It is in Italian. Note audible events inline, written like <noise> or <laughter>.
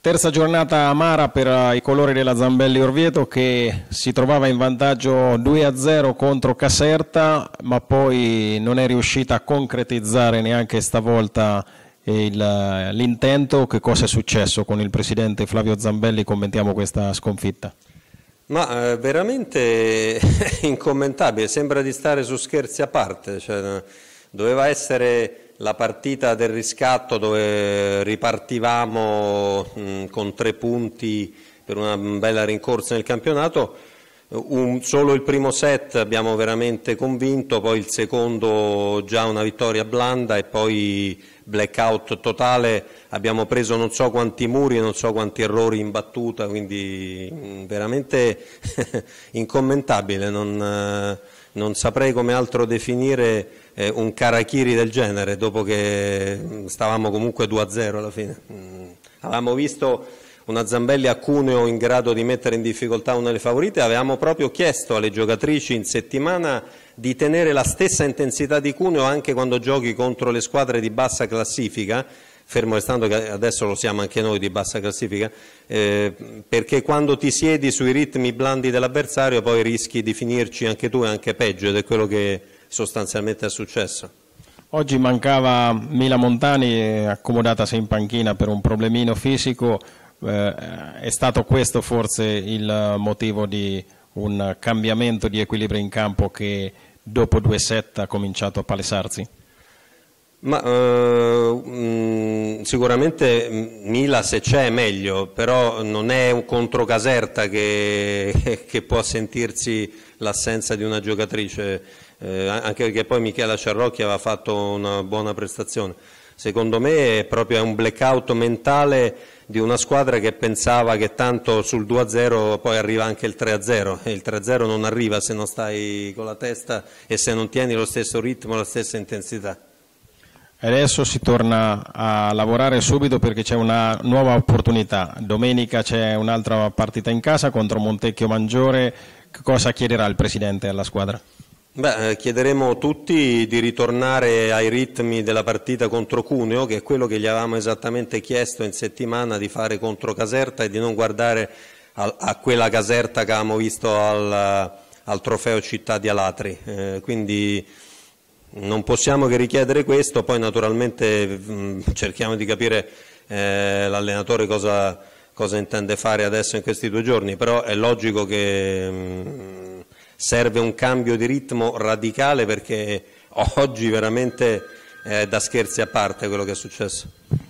Terza giornata amara per eh, i colori della Zambelli Orvieto che si trovava in vantaggio 2-0 contro Caserta ma poi non è riuscita a concretizzare neanche stavolta eh, eh, l'intento. Che cosa è successo con il presidente Flavio Zambelli? Commentiamo questa sconfitta. Ma veramente è <laughs> incommentabile, sembra di stare su scherzi a parte. Cioè... Doveva essere la partita del riscatto dove ripartivamo mm, con tre punti per una bella rincorsa nel campionato. Un, solo il primo set abbiamo veramente convinto, poi il secondo già una vittoria blanda e poi blackout totale. Abbiamo preso non so quanti muri non so quanti errori in battuta, quindi mm, veramente <laughs> incommentabile. Non, eh, non saprei come altro definire eh, un Karachiri del genere, dopo che mm, stavamo comunque 2-0 alla fine. Mm. Avevamo visto una Zambelli a Cuneo in grado di mettere in difficoltà una delle favorite, avevamo proprio chiesto alle giocatrici in settimana di tenere la stessa intensità di Cuneo anche quando giochi contro le squadre di bassa classifica, fermo restando che adesso lo siamo anche noi di bassa classifica, eh, perché quando ti siedi sui ritmi blandi dell'avversario poi rischi di finirci anche tu e anche peggio ed è quello che sostanzialmente è successo. Oggi mancava Mila Montani, accomodatasi in panchina per un problemino fisico, eh, è stato questo forse il motivo di un cambiamento di equilibrio in campo che dopo due set ha cominciato a palesarsi? Ma, eh, mh, mm, sicuramente Mila se c'è è meglio, però non è un contro Caserta che, <laughs> che può sentirsi l'assenza di una giocatrice, eh, anche perché poi Michela Ciarrocchi aveva fatto una buona prestazione. Secondo me è proprio un blackout mentale di una squadra che pensava che tanto sul 2-0 poi arriva anche il 3-0 e il 3-0 non arriva se non stai con la testa e se non tieni lo stesso ritmo, la stessa intensità. Adesso si torna a lavorare subito perché c'è una nuova opportunità. Domenica c'è un'altra partita in casa contro Montecchio Mangiore. Cosa chiederà il Presidente alla squadra? Beh, eh, chiederemo a tutti di ritornare ai ritmi della partita contro Cuneo, che è quello che gli avevamo esattamente chiesto in settimana di fare contro Caserta e di non guardare a, a quella Caserta che avevamo visto al, al trofeo Città di Alatri. Eh, quindi non possiamo che richiedere questo, poi naturalmente mh, mm, cerchiamo di capire eh, l'allenatore cosa, cosa, intende fare adesso in questi due giorni, però è logico che mh, mm, serve un cambio di ritmo radicale perché oggi veramente è da scherzi a parte quello che è successo.